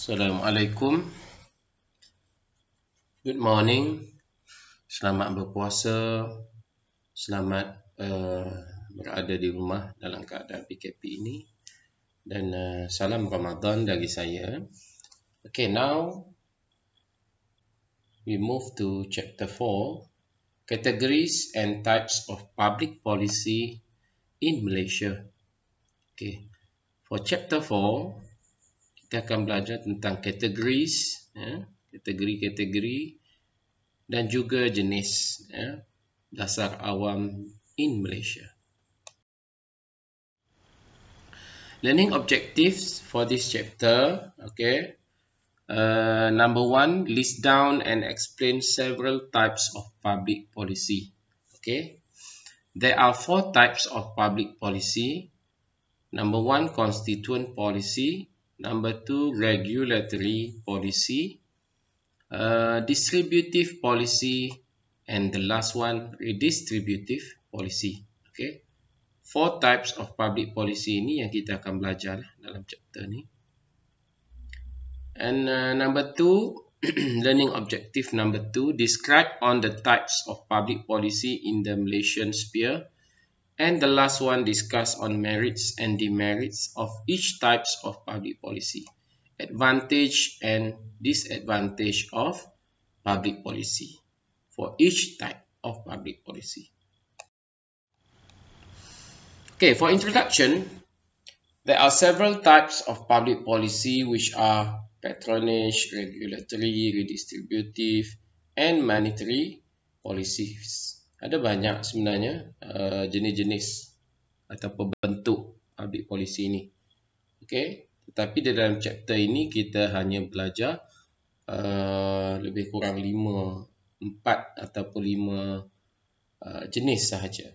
Assalamualaikum Good morning Selamat berpuasa Selamat uh, berada di rumah dalam keadaan PKP ini Dan uh, salam Ramadan dari saya Okay, now We move to chapter 4 Categories and types of public policy in Malaysia Okay, for chapter 4 kita akan belajar tentang categories, ya, kategori-kategori dan juga jenis eh, dasar awam in Malaysia. Learning objectives for this chapter, okay. Uh, number one, list down and explain several types of public policy. Okay, there are four types of public policy. Number one, constituent policy. Number two, regulatory policy. Uh, distributive policy. And the last one, redistributive policy. Okay. Four types of public policy ini yang kita akan belajar dalam chapter ni. And uh, number two, learning objective number two, describe on the types of public policy in the Malaysian sphere. and the last one discuss on merits and demerits of each types of public policy, advantage and disadvantage of public policy for each type of public policy. Okay, for introduction, there are several types of public policy which are patronage, regulatory, redistributive, and monetary policies. ada banyak sebenarnya uh, jenis-jenis uh, atau pembentuk public policy ini. Okey, tetapi di dalam chapter ini kita hanya belajar uh, lebih kurang 5 empat atau 5 uh, jenis sahaja.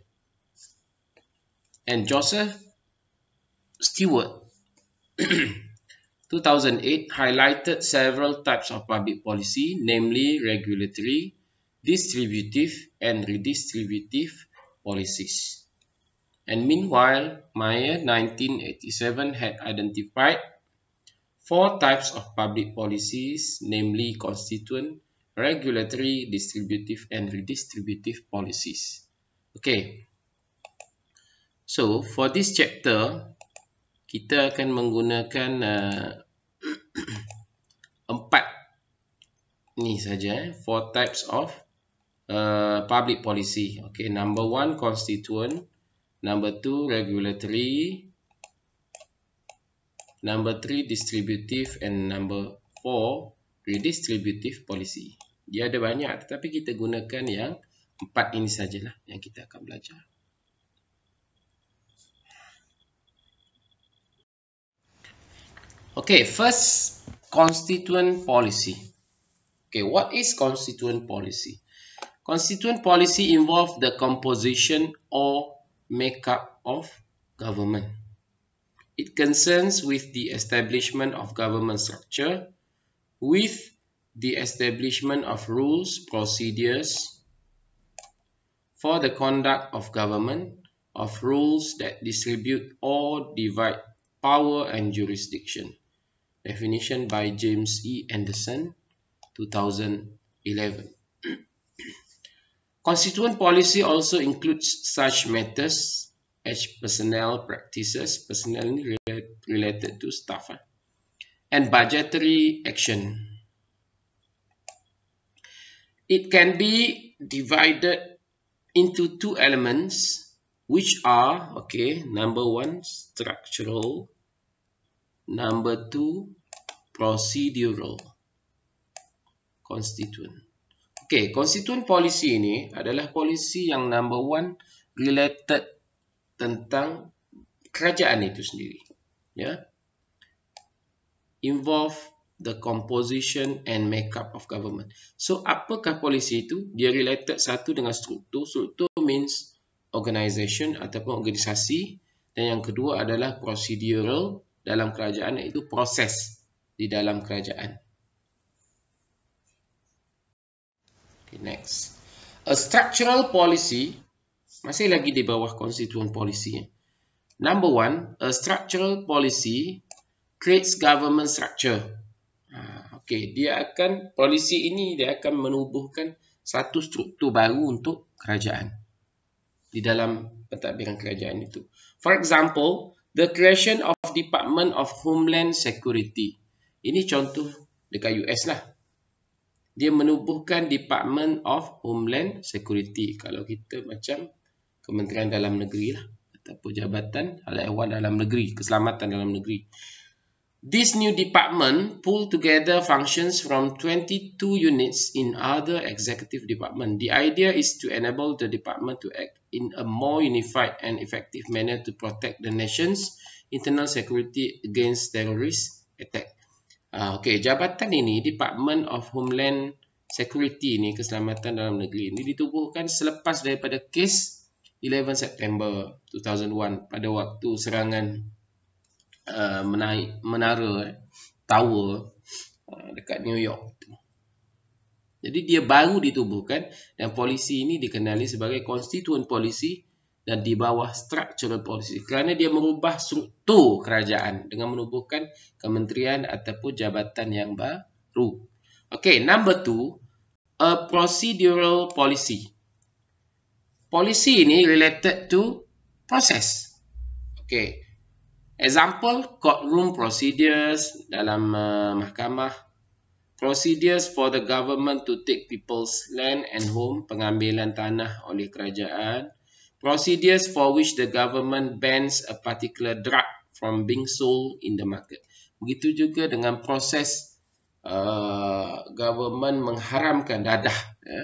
And Joseph Stewart 2008 highlighted several types of public policy namely regulatory distributive and redistributive policies. And meanwhile, Meyer 1987 had identified four types of public policies, namely constituent, regulatory, distributive, and redistributive policies. Okay. So, for this chapter, kita akan menggunakan uh, empat ni saja, eh, four types of uh, public policy. Okay, number one, constituent. Number two, regulatory. Number three, distributive. And number four, redistributive policy. Dia ada banyak tetapi kita gunakan yang empat ini sajalah yang kita akan belajar. Okay, first constituent policy. Okay, what is constituent policy? Constituent policy involves the composition or makeup of government. It concerns with the establishment of government structure, with the establishment of rules, procedures for the conduct of government, of rules that distribute or divide power and jurisdiction. Definition by James E. Anderson, 2011. Constituent policy also includes such matters as personnel practices, personnel related to staff, eh, and budgetary action. It can be divided into two elements, which are, okay, number one, structural, number two, procedural constituent. Okay, constituent policy ini adalah policy yang number one related tentang kerajaan itu sendiri. Ya, yeah. Involve the composition and makeup of government. So, apakah policy itu? Dia related satu dengan struktur. Struktur means organization ataupun organisasi. Dan yang kedua adalah procedural dalam kerajaan iaitu proses di dalam kerajaan. Okay, next. A structural policy, masih lagi di bawah constituent policy. Number one, a structural policy creates government structure. Ha, okay, dia akan, polisi ini dia akan menubuhkan satu struktur baru untuk kerajaan. Di dalam pentadbiran kerajaan itu. For example, the creation of Department of Homeland Security. Ini contoh dekat US lah dia menubuhkan Department of Homeland Security kalau kita macam Kementerian Dalam Negeri lah atau Jabatan Hal-Ehwal Dalam Negeri, Keselamatan Dalam Negeri. This new department pull together functions from 22 units in other executive department. The idea is to enable the department to act in a more unified and effective manner to protect the nation's internal security against terrorist attack. Ah, okay, jabatan ini, Department of Homeland Security ni, keselamatan dalam negeri ini ditubuhkan selepas daripada kes 11 September 2001 pada waktu serangan uh, menaik menara eh, tower uh, dekat New York. Jadi dia baru ditubuhkan dan polisi ini dikenali sebagai Constituent Policy dan di bawah structural policy kerana dia mengubah struktur kerajaan dengan menubuhkan kementerian ataupun jabatan yang baru. Okey, number two, a procedural policy. Policy ini related to process. Okey, example courtroom procedures dalam uh, mahkamah. Procedures for the government to take people's land and home, pengambilan tanah oleh kerajaan, procedures for which the government bans a particular drug from being sold in the market. Begitu juga dengan proses uh, government mengharamkan dadah ya,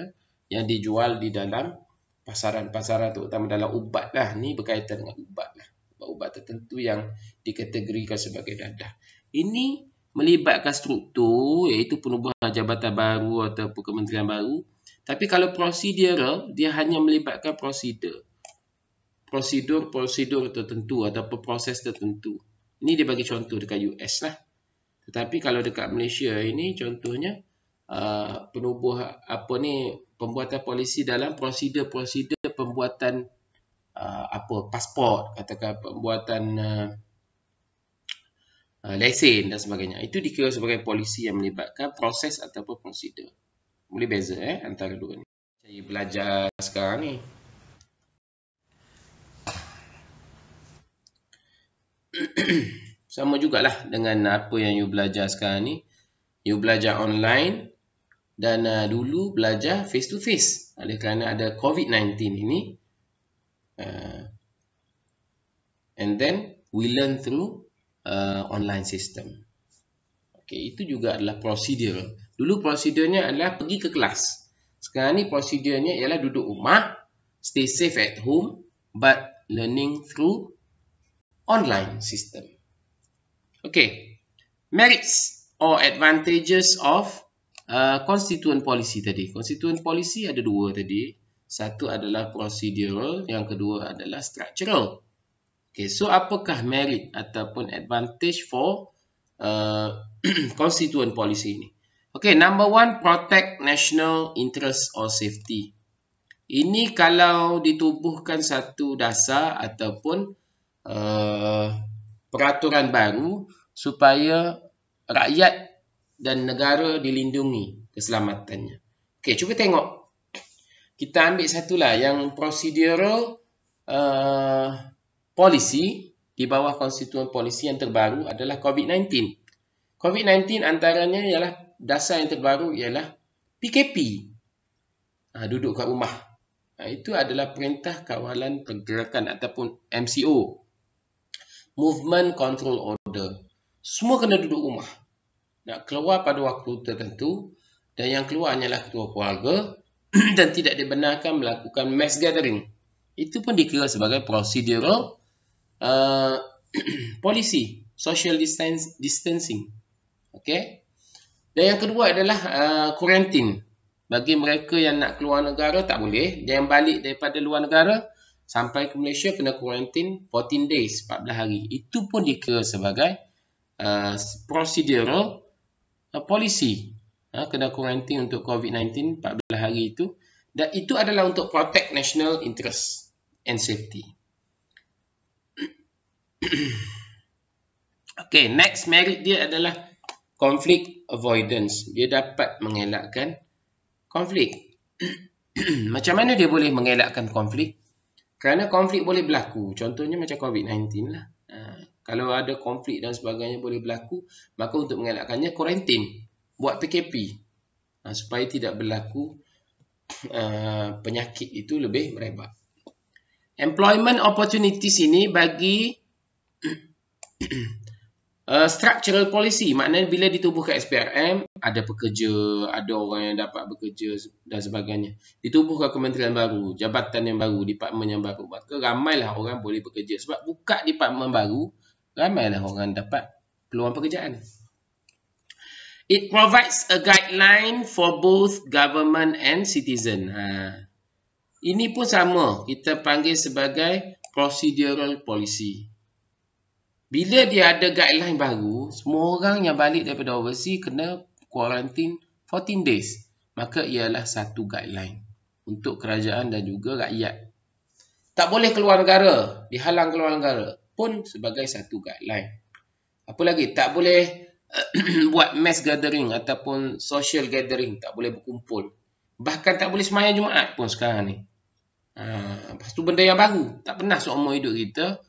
yang dijual di dalam pasaran-pasaran terutama dalam ubat lah. Ini berkaitan dengan ubat lah. Ubat-ubat tertentu yang dikategorikan sebagai dadah. Ini melibatkan struktur iaitu penubuhan jabatan baru atau kementerian baru. Tapi kalau prosedural, dia hanya melibatkan prosedur prosedur-prosedur tertentu atau proses tertentu. Ini dia bagi contoh dekat US lah. Tetapi kalau dekat Malaysia ini contohnya uh, penubuh apa ni pembuatan polisi dalam prosedur-prosedur pembuatan uh, apa pasport atau pembuatan uh, uh, lesen dan sebagainya. Itu dikira sebagai polisi yang melibatkan proses ataupun prosedur. Boleh beza eh antara dua ni. Saya belajar sekarang ni. sama jugalah dengan apa yang you belajar sekarang ni. You belajar online dan uh, dulu belajar face to face. Oleh kerana ada COVID-19 ini. Uh, and then we learn through uh, online system. Okay, itu juga adalah prosedur. Dulu prosedurnya adalah pergi ke kelas. Sekarang ni prosedurnya ialah duduk rumah, stay safe at home, but learning through online system. Okay, merits or advantages of uh, constituent policy tadi. Constituent policy ada dua tadi. Satu adalah procedural, yang kedua adalah structural. Okay, so apakah merit ataupun advantage for uh, constituent policy ini? Okay, number one, protect national interest or safety. Ini kalau ditubuhkan satu dasar ataupun Eh, peraturan baru supaya rakyat dan negara dilindungi keselamatannya. Okey, cuba tengok. Kita ambil satulah yang prosedural uh, eh, policy di bawah constituent polisi yang terbaru adalah COVID-19. COVID-19 antaranya ialah dasar yang terbaru ialah PKP. Uh, ha, duduk kat rumah. Uh, itu adalah perintah kawalan pergerakan ataupun MCO movement control order. Semua kena duduk rumah. Nak keluar pada waktu tertentu dan yang keluar hanyalah ketua keluarga dan tidak dibenarkan melakukan mass gathering. Itu pun dikira sebagai procedural uh, policy, social distance, distancing. Okay. Dan yang kedua adalah uh, quarantine. Bagi mereka yang nak keluar negara tak boleh. Dan yang balik daripada luar negara sampai ke Malaysia kena kuarantin 14 days, 14 hari. Itu pun dikira sebagai uh, procedural uh, policy. Uh, kena kuarantin untuk COVID-19 14 hari itu. Dan itu adalah untuk protect national interest and safety. okay, next merit dia adalah conflict avoidance. Dia dapat mengelakkan konflik. Macam mana dia boleh mengelakkan konflik? Kerana konflik boleh berlaku. Contohnya macam COVID-19 lah. Ha, kalau ada konflik dan sebagainya boleh berlaku, maka untuk mengelakkannya, quarantine Buat PKP. Ha, supaya tidak berlaku uh, penyakit itu lebih merebak. Employment opportunities ini bagi Uh, structural policy maknanya bila ditubuhkan SPRM ada pekerja, ada orang yang dapat bekerja dan sebagainya. Ditubuhkan kementerian baru, jabatan yang baru, departemen yang baru. Maka ramailah orang boleh bekerja. Sebab buka departemen baru, ramailah orang dapat peluang pekerjaan. It provides a guideline for both government and citizen. Ha. Ini pun sama. Kita panggil sebagai procedural policy. Bila dia ada guideline baru, semua orang yang balik daripada overseas kena quarantine 14 days. Maka ialah satu guideline untuk kerajaan dan juga rakyat. Tak boleh keluar negara, dihalang keluar negara pun sebagai satu guideline. Apa lagi? Tak boleh eh, buat mass gathering ataupun social gathering. Tak boleh berkumpul. Bahkan tak boleh semayang Jumaat pun sekarang ni. Ha, lepas tu benda yang baru. Tak pernah seumur hidup Kita.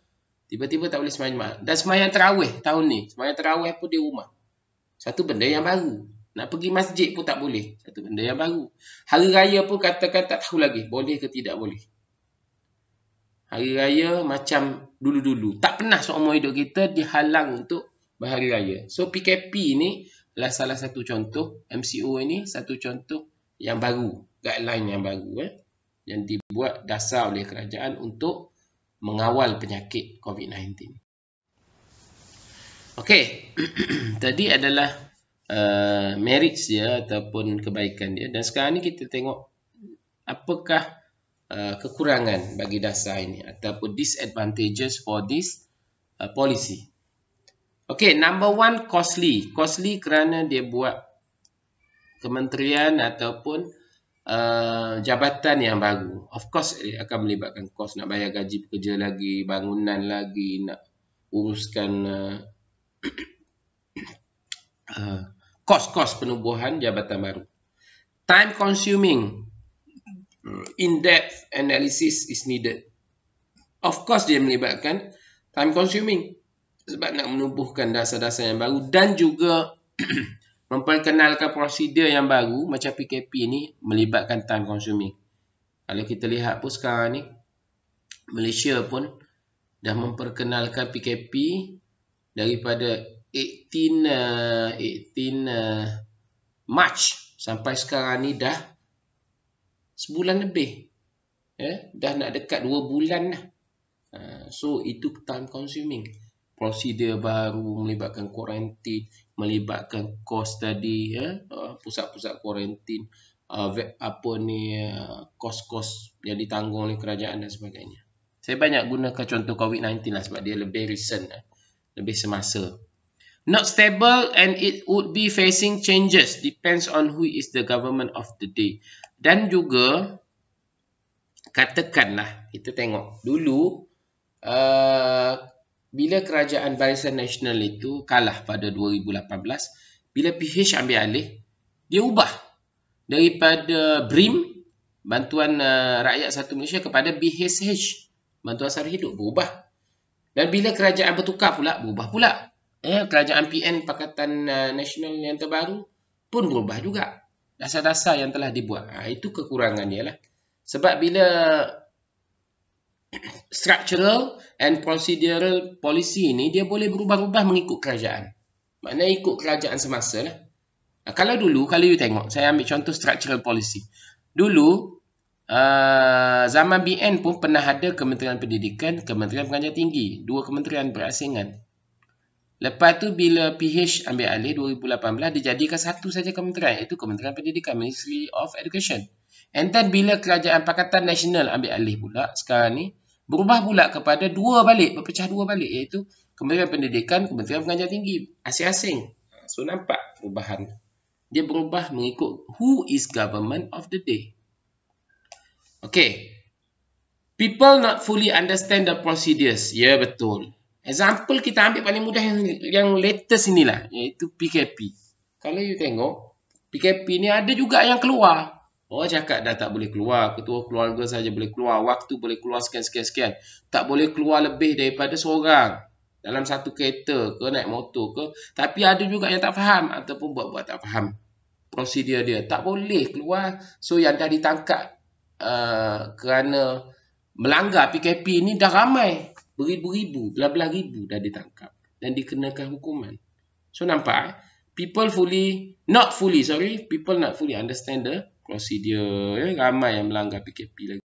Tiba-tiba tak boleh semayang jemaah. Dan semayang terawih tahun ni. Semayang terawih pun di rumah. Satu benda yang baru. Nak pergi masjid pun tak boleh. Satu benda yang baru. Hari raya pun katakan tak tahu lagi. Boleh ke tidak boleh. Hari raya macam dulu-dulu. Tak pernah seumur hidup kita dihalang untuk berhari raya. So PKP ni adalah salah satu contoh. MCO ni satu contoh yang baru. Guideline yang baru. Eh? Yang dibuat dasar oleh kerajaan untuk mengawal penyakit COVID-19. Okey, tadi adalah uh, merits dia ataupun kebaikan dia dan sekarang ni kita tengok apakah uh, kekurangan bagi dasar ini ataupun disadvantages for this uh, policy. Okey, number one costly. Costly kerana dia buat kementerian ataupun Uh, jabatan yang baru of course dia eh, akan melibatkan kos nak bayar gaji pekerja lagi bangunan lagi nak uruskan uh, uh, kos-kos uh, uh, penubuhan jabatan baru time consuming mm, in depth analysis is needed of course dia melibatkan time consuming sebab nak menubuhkan dasar-dasar yang baru dan juga memperkenalkan prosedur yang baru macam PKP ni melibatkan time consuming. Kalau kita lihat pun sekarang ni Malaysia pun dah memperkenalkan PKP daripada 18 18 Mac sampai sekarang ni dah sebulan lebih. eh, dah nak dekat 2 bulan dah. Uh, so itu time consuming prosedur baru melibatkan kuarantin melibatkan kos tadi ya uh, pusat-pusat kuarantin uh, apa ni uh, kos-kos yang ditanggung oleh kerajaan dan sebagainya saya banyak gunakan contoh COVID-19 lah sebab dia lebih recent lah, lebih semasa not stable and it would be facing changes depends on who is the government of the day dan juga katakanlah kita tengok dulu uh, bila kerajaan barisan nasional itu kalah pada 2018 bila PH ambil alih dia ubah daripada BRIM bantuan eh, rakyat satu Malaysia kepada BHSH bantuan sara hidup berubah dan bila kerajaan bertukar pula berubah pula eh, kerajaan PN pakatan eh, nasional yang terbaru pun berubah juga dasar-dasar yang telah dibuat ha, itu kekurangan dia lah sebab bila structural and procedural policy ni dia boleh berubah-ubah mengikut kerajaan. Maknanya ikut kerajaan semasa lah. Kalau dulu, kalau you tengok, saya ambil contoh structural policy. Dulu, uh, zaman BN pun pernah ada Kementerian Pendidikan, Kementerian Pengajian Tinggi. Dua kementerian berasingan. Lepas tu bila PH ambil alih 2018, dijadikan satu saja kementerian. Iaitu Kementerian Pendidikan, Ministry of Education. And then bila Kerajaan Pakatan Nasional ambil alih pula sekarang ni, berubah pula kepada dua balik, berpecah dua balik iaitu Kementerian Pendidikan, Kementerian Pengajian Tinggi, asing-asing. So nampak perubahan. Dia berubah mengikut who is government of the day. Okay. People not fully understand the procedures. Ya, yeah, betul. Example kita ambil paling mudah yang, yang latest inilah, iaitu PKP. Kalau you tengok, PKP ni ada juga yang keluar. Orang oh, cakap dah tak boleh keluar, ketua keluarga saja boleh keluar, waktu boleh keluar sekian-sekian-sekian. Tak boleh keluar lebih daripada seorang dalam satu kereta ke naik motor ke. Tapi ada juga yang tak faham ataupun buat-buat tak faham prosedur dia. Tak boleh keluar. So yang dah ditangkap uh, kerana melanggar PKP ni dah ramai. Beribu-ribu, belah-belah ribu dah ditangkap dan dikenakan hukuman. So nampak eh? People fully, not fully, sorry. People not fully understand the dia, ya, ramai yang melanggar PKP lagi.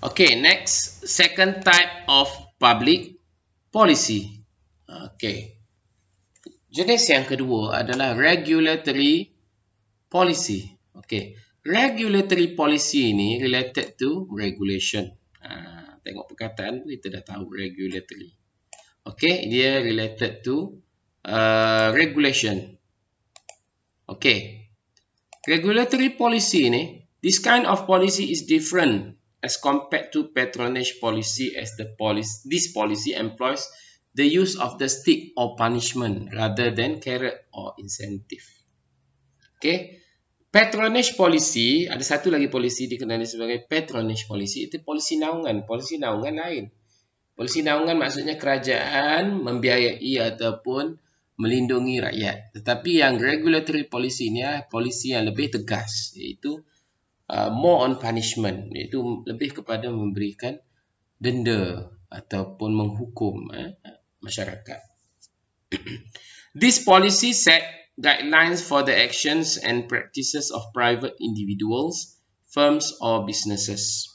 Okay, next second type of public policy. Okay, jenis yang kedua adalah regulatory policy. Okay, regulatory policy ini related to regulation. Ha, tengok perkataan kita dah tahu regulatory. Okay, dia related to uh, regulation. Okay. Regulatory policy ni, this kind of policy is different as compared to patronage policy as the policy, this policy employs the use of the stick or punishment rather than carrot or incentive. Okay. Patronage policy, ada satu lagi policy dikenali sebagai patronage policy, itu polisi naungan, polisi naungan lain. Polisi naungan maksudnya kerajaan membiayai ataupun melindungi rakyat. Tetapi yang regulatory policy ni lah, policy yang lebih tegas iaitu uh, more on punishment iaitu lebih kepada memberikan denda ataupun menghukum eh, masyarakat. This policy set guidelines for the actions and practices of private individuals, firms or businesses.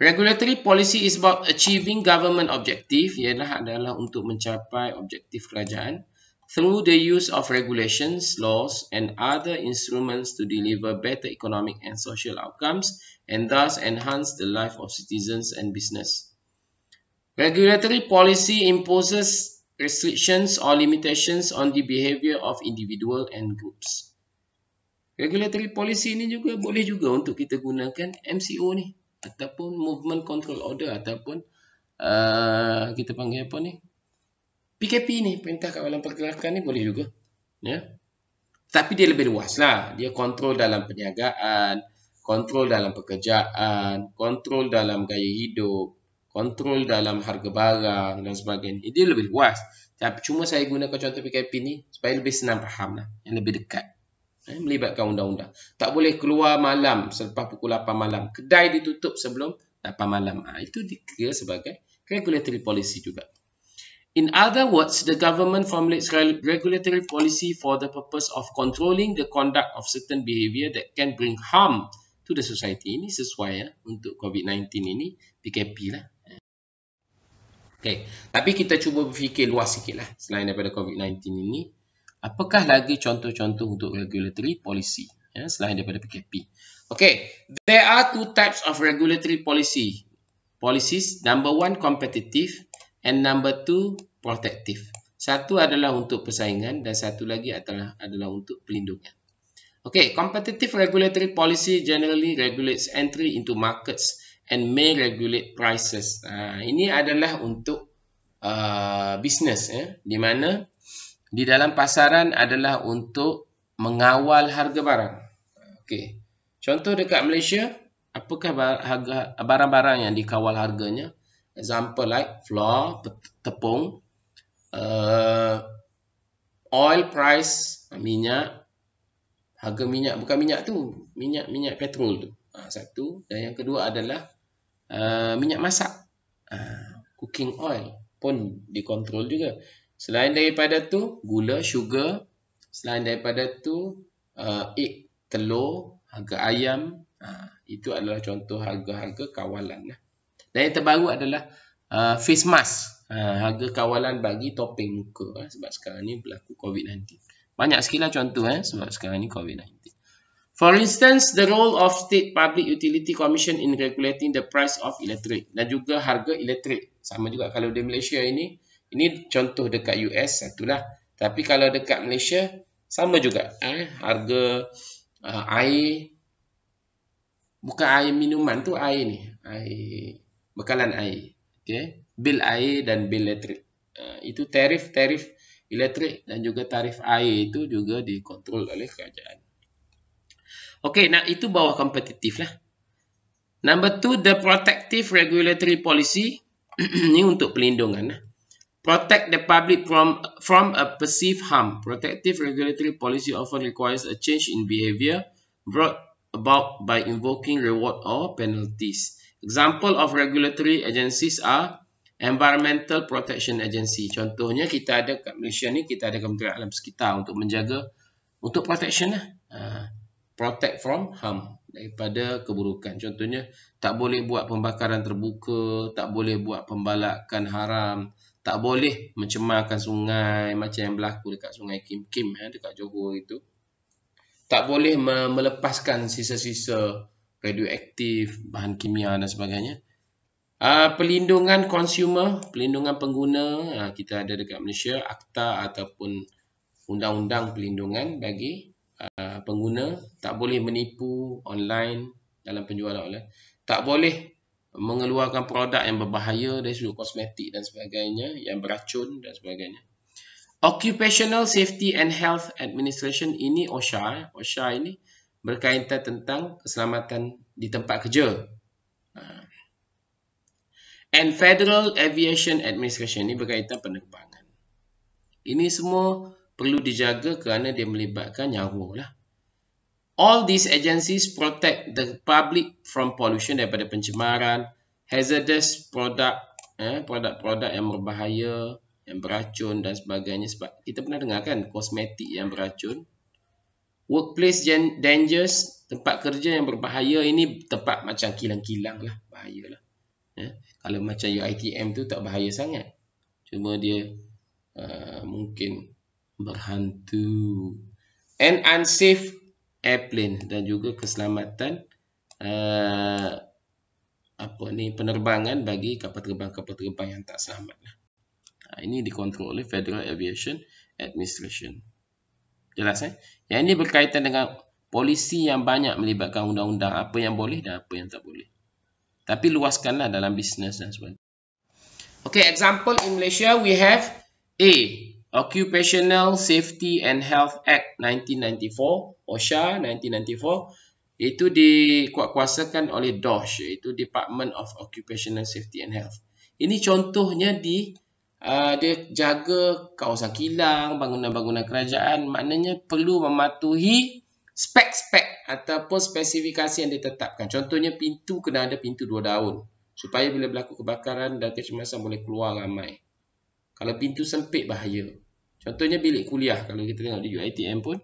Regulatory policy is about achieving government objective, ialah adalah untuk mencapai objektif kerajaan through the use of regulations, laws and other instruments to deliver better economic and social outcomes and thus enhance the life of citizens and business. Regulatory policy imposes restrictions or limitations on the behavior of individual and groups. Regulatory policy ini juga boleh juga untuk kita gunakan MCO ni ataupun movement control order ataupun uh, kita panggil apa ni PKP ni, perintah kawalan pergerakan ni boleh juga ya tapi dia lebih luas lah, dia kontrol dalam perniagaan, kontrol dalam pekerjaan, kontrol dalam gaya hidup, kontrol dalam harga barang dan sebagainya dia lebih luas, tapi cuma saya gunakan contoh PKP ni, supaya lebih senang faham lah, yang lebih dekat eh, melibatkan undang-undang. Tak boleh keluar malam selepas pukul 8 malam. Kedai ditutup sebelum 8 malam. Ha, itu dikira sebagai regulatory policy juga. In other words, the government formulates regulatory policy for the purpose of controlling the conduct of certain behavior that can bring harm to the society. Ini sesuai ya, untuk COVID-19 ini, PKP lah. Eh. Okay. Tapi kita cuba berfikir luas sikit lah selain daripada COVID-19 ini. Apakah lagi contoh-contoh untuk regulatory policy ya, selain daripada PKP? Okay, there are two types of regulatory policy. Policies number one competitive and number two protective. Satu adalah untuk persaingan dan satu lagi adalah adalah untuk pelindungan. Okay, competitive regulatory policy generally regulates entry into markets and may regulate prices. Uh, ini adalah untuk uh, business, eh, di mana di dalam pasaran adalah untuk mengawal harga barang. Okey. Contoh dekat Malaysia, apakah barang-barang yang dikawal harganya? Example like flour, tepung, uh, oil price, minyak, harga minyak bukan minyak tu, minyak minyak petrol tu. Ha, satu dan yang kedua adalah uh, minyak masak. Uh, cooking oil pun dikontrol juga. Selain daripada tu, gula, sugar. Selain daripada tu, uh, egg, telur, harga ayam. Uh, itu adalah contoh harga-harga kawalan. lah. Dan yang terbaru adalah uh, face mask. Uh, harga kawalan bagi topeng muka. Eh, sebab sekarang ni berlaku COVID-19. Banyak sekali lah contoh eh, sebab sekarang ni COVID-19. For instance, the role of State Public Utility Commission in regulating the price of electric dan juga harga elektrik. Sama juga kalau di Malaysia ini, ini contoh dekat US satulah. Tapi kalau dekat Malaysia sama juga eh harga uh, air bukan air minuman tu air ni, air bekalan air. Okey, bil air dan bil elektrik. Uh, itu tarif-tarif elektrik dan juga tarif air itu juga dikontrol oleh kerajaan. Okey, nak itu bawah kompetitif lah. Number two, the protective regulatory policy ni untuk pelindungan. lah protect the public from from a perceived harm. Protective regulatory policy often requires a change in behavior brought about by invoking reward or penalties. Example of regulatory agencies are Environmental Protection Agency. Contohnya kita ada kat Malaysia ni kita ada Kementerian Alam Sekitar untuk menjaga untuk protection lah. Uh, protect from harm daripada keburukan. Contohnya tak boleh buat pembakaran terbuka, tak boleh buat pembalakan haram tak boleh mencemarkan sungai macam yang berlaku dekat sungai Kim Kim eh, dekat Johor itu. Tak boleh me- melepaskan sisa-sisa radioaktif, bahan kimia dan sebagainya. Uh, pelindungan konsumer, pelindungan pengguna uh, kita ada dekat Malaysia, akta ataupun undang-undang pelindungan bagi uh, pengguna tak boleh menipu online dalam penjualan online. Tak boleh mengeluarkan produk yang berbahaya dari sudut kosmetik dan sebagainya yang beracun dan sebagainya. Occupational Safety and Health Administration ini OSHA, OSHA ini berkaitan tentang keselamatan di tempat kerja. Ha. And Federal Aviation Administration ini berkaitan penerbangan. Ini semua perlu dijaga kerana dia melibatkan nyawa lah. All these agencies protect the public from pollution daripada pencemaran, hazardous product, eh, produk-produk eh, yang berbahaya, yang beracun dan sebagainya. Sebab kita pernah dengar kan kosmetik yang beracun. Workplace dangers, tempat kerja yang berbahaya ini tempat macam kilang-kilang lah, bahaya lah. Eh, kalau macam UITM tu tak bahaya sangat. Cuma dia uh, mungkin berhantu. And unsafe airplane dan juga keselamatan uh, apa ni penerbangan bagi kapal terbang-kapal terbang yang tak selamat. Uh, ini dikontrol oleh Federal Aviation Administration. Jelas eh? Yang ini berkaitan dengan polisi yang banyak melibatkan undang-undang apa yang boleh dan apa yang tak boleh. Tapi luaskanlah dalam bisnes dan sebagainya. Okay, example in Malaysia we have A. Occupational Safety and Health Act 1994, OSHA 1994, itu dikuatkuasakan oleh DOSH, iaitu Department of Occupational Safety and Health. Ini contohnya di uh, dia jaga kawasan kilang, bangunan-bangunan kerajaan, maknanya perlu mematuhi spek-spek ataupun spesifikasi yang ditetapkan. Contohnya pintu kena ada pintu dua daun supaya bila berlaku kebakaran dan kecemasan boleh keluar ramai. Kalau pintu sempit bahaya. Contohnya bilik kuliah kalau kita tengok di UiTM pun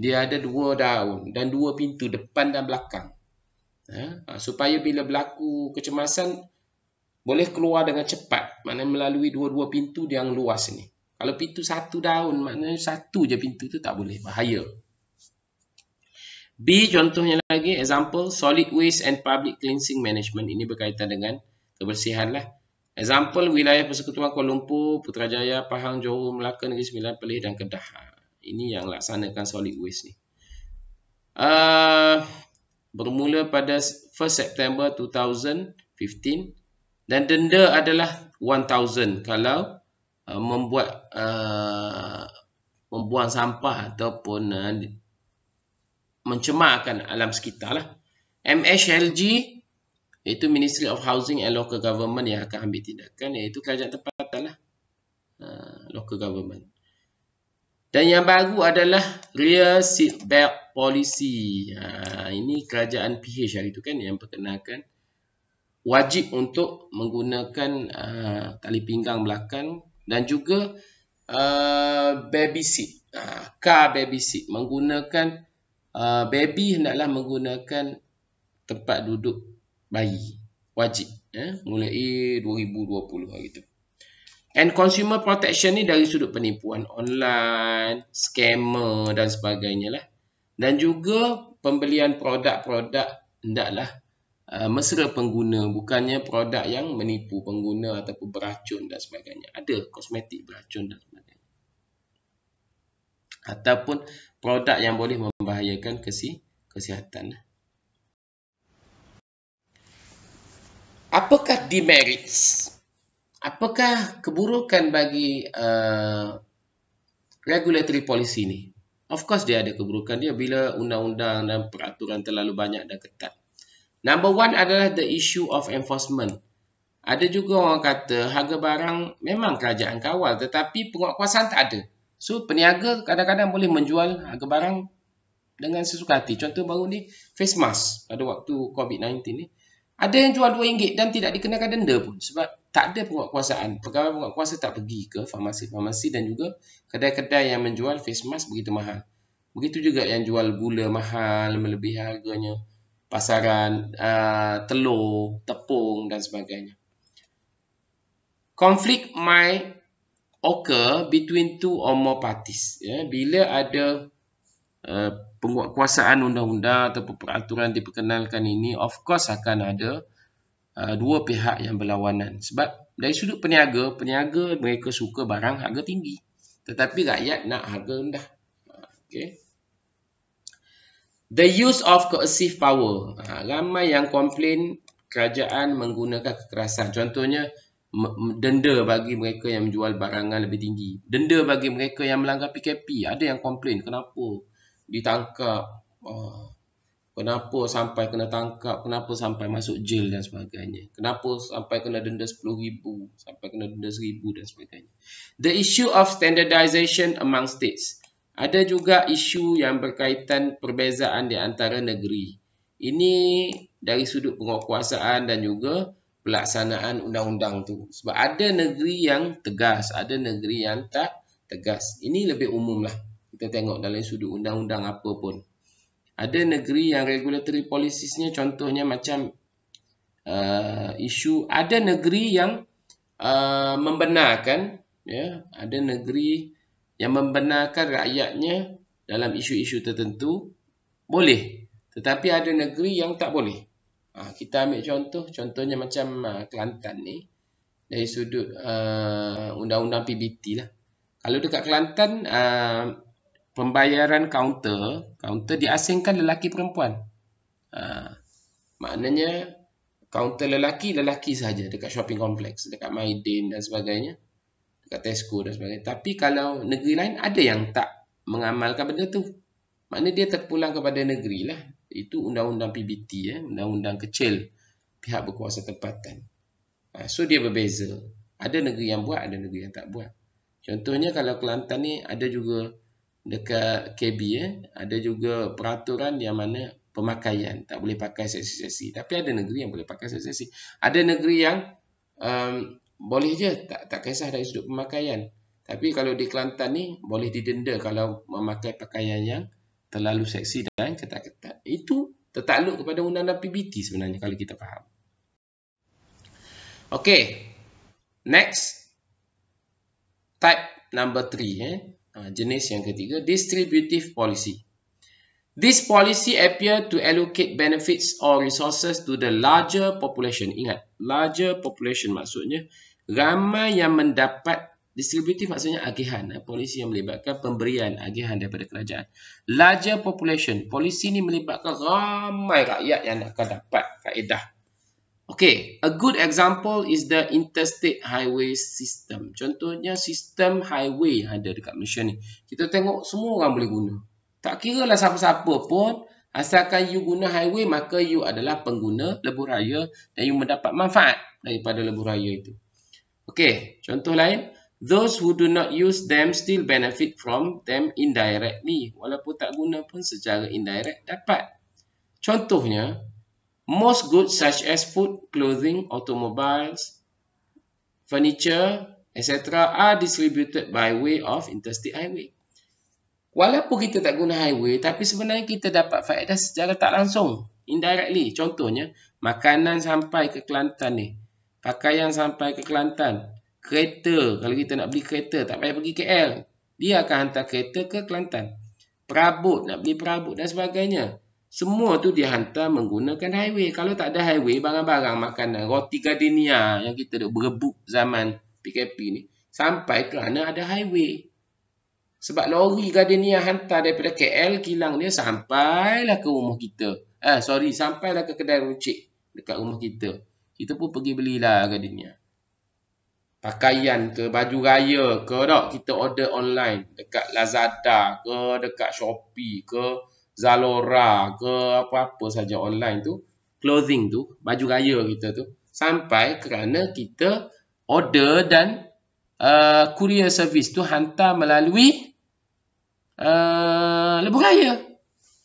dia ada dua daun dan dua pintu depan dan belakang. Ha? ha? supaya bila berlaku kecemasan boleh keluar dengan cepat, maknanya melalui dua-dua pintu yang luas ni. Kalau pintu satu daun, maknanya satu je pintu tu tak boleh, bahaya. B contohnya lagi example solid waste and public cleansing management ini berkaitan dengan kebersihanlah. Example wilayah Persekutuan Kuala Lumpur, Putrajaya, Pahang, Johor, Melaka, Negeri Sembilan, Pelih dan Kedah. Ini yang laksanakan solid waste ni. Uh, bermula pada 1 September 2015 dan denda adalah 1000 kalau uh, membuat uh, membuang sampah ataupun uh, mencemarkan alam sekitar lah. MHLG iaitu Ministry of Housing and Local Government yang akan ambil tindakan iaitu kerajaan tempatan lah. Ha, local government. Dan yang baru adalah rear seat belt policy. Ha, ini kerajaan PH hari itu kan yang perkenalkan wajib untuk menggunakan uh, tali pinggang belakang dan juga uh, baby seat, uh, car baby seat menggunakan uh, baby hendaklah menggunakan tempat duduk bayi wajib eh? mulai 2020 hari tu and consumer protection ni dari sudut penipuan online scammer dan sebagainya lah dan juga pembelian produk-produk hendaklah -produk, uh, mesra pengguna bukannya produk yang menipu pengguna ataupun beracun dan sebagainya ada kosmetik beracun dan sebagainya ataupun produk yang boleh membahayakan kesi kesihatan lah. apakah demerits? Apakah keburukan bagi uh, regulatory policy ini? Of course dia ada keburukan dia bila undang-undang dan peraturan terlalu banyak dan ketat. Number one adalah the issue of enforcement. Ada juga orang kata harga barang memang kerajaan kawal tetapi penguatkuasaan tak ada. So peniaga kadang-kadang boleh menjual harga barang dengan sesuka hati. Contoh baru ni face mask pada waktu COVID-19 ni. Eh. Ada yang jual RM2 dan tidak dikenakan denda pun sebab tak ada penguatkuasaan. Pegawai penguatkuasa tak pergi ke farmasi-farmasi dan juga kedai-kedai yang menjual face mask begitu mahal. Begitu juga yang jual gula mahal, melebihi harganya, pasaran, uh, telur, tepung dan sebagainya. Konflik my occur between two or more parties. Ya, bila ada uh, penguatkuasaan undang-undang atau peraturan diperkenalkan ini of course akan ada uh, dua pihak yang berlawanan sebab dari sudut peniaga peniaga mereka suka barang harga tinggi tetapi rakyat nak harga rendah okey the use of coercive power uh, ramai yang komplain kerajaan menggunakan kekerasan contohnya denda bagi mereka yang menjual barangan lebih tinggi denda bagi mereka yang melanggar PKP ada yang komplain kenapa ditangkap ah, kenapa sampai kena tangkap kenapa sampai masuk jail dan sebagainya kenapa sampai kena denda ribu? sampai kena denda 1000 dan sebagainya the issue of standardization among states ada juga isu yang berkaitan perbezaan di antara negeri ini dari sudut penguasaan dan juga pelaksanaan undang-undang tu sebab ada negeri yang tegas ada negeri yang tak tegas ini lebih umum lah kita tengok dalam sudut undang-undang apa pun. Ada negeri yang regulatory policiesnya contohnya macam uh, isu ada negeri yang uh, membenarkan ya ada negeri yang membenarkan rakyatnya dalam isu-isu tertentu boleh tetapi ada negeri yang tak boleh. Uh, kita ambil contoh contohnya macam uh, Kelantan ni dari sudut uh, undang-undang uh, PBT lah. Kalau dekat Kelantan uh, pembayaran kaunter, kaunter diasingkan lelaki perempuan. Ha, maknanya kaunter lelaki lelaki saja dekat shopping complex, dekat Maidin dan sebagainya, dekat Tesco dan sebagainya. Tapi kalau negeri lain ada yang tak mengamalkan benda tu. Maknanya dia terpulang kepada negeri lah. Itu undang-undang PBT, ya, eh, undang-undang kecil pihak berkuasa tempatan. Ha, so dia berbeza. Ada negeri yang buat, ada negeri yang tak buat. Contohnya kalau Kelantan ni ada juga dekat KB eh, ada juga peraturan yang mana pemakaian tak boleh pakai seksi-seksi tapi ada negeri yang boleh pakai seksi-seksi ada negeri yang um, boleh je tak tak kisah dari sudut pemakaian tapi kalau di Kelantan ni boleh didenda kalau memakai pakaian yang terlalu seksi dan ketat-ketat itu tertakluk kepada undang-undang PBT sebenarnya kalau kita faham okey next type number 3 eh Ha, jenis yang ketiga, distributive policy. This policy appear to allocate benefits or resources to the larger population. Ingat, larger population maksudnya ramai yang mendapat distributive maksudnya agihan. Ha, polisi yang melibatkan pemberian agihan daripada kerajaan. Larger population. Polisi ini melibatkan ramai rakyat yang akan dapat kaedah Okay, a good example is the interstate highway system. Contohnya sistem highway yang ada dekat Malaysia ni. Kita tengok semua orang boleh guna. Tak kira lah siapa-siapa pun. Asalkan you guna highway, maka you adalah pengguna lebuh raya dan you mendapat manfaat daripada lebuh raya itu. Okay, contoh lain. Those who do not use them still benefit from them indirectly. Walaupun tak guna pun secara indirect dapat. Contohnya, Most goods such as food, clothing, automobiles, furniture, etc. are distributed by way of interstate highway. Walaupun kita tak guna highway, tapi sebenarnya kita dapat faedah secara tak langsung, indirectly. Contohnya, makanan sampai ke Kelantan ni, pakaian sampai ke Kelantan, kereta, kalau kita nak beli kereta, tak payah pergi KL, dia akan hantar kereta ke Kelantan. Perabot, nak beli perabot dan sebagainya. Semua tu dihantar menggunakan highway. Kalau tak ada highway, barang-barang makanan, roti gardenia yang kita duk berebut zaman PKP ni, sampai kerana ada highway. Sebab lori gardenia hantar daripada KL, kilang dia sampailah ke rumah kita. Eh, sorry, sampailah ke kedai runcit dekat rumah kita. Kita pun pergi belilah gardenia. Pakaian ke, baju raya ke, tak? Kita order online dekat Lazada ke, dekat Shopee ke, Zalora ke apa-apa saja online tu clothing tu baju raya kita tu sampai kerana kita order dan uh, courier service tu hantar melalui uh, lebuh raya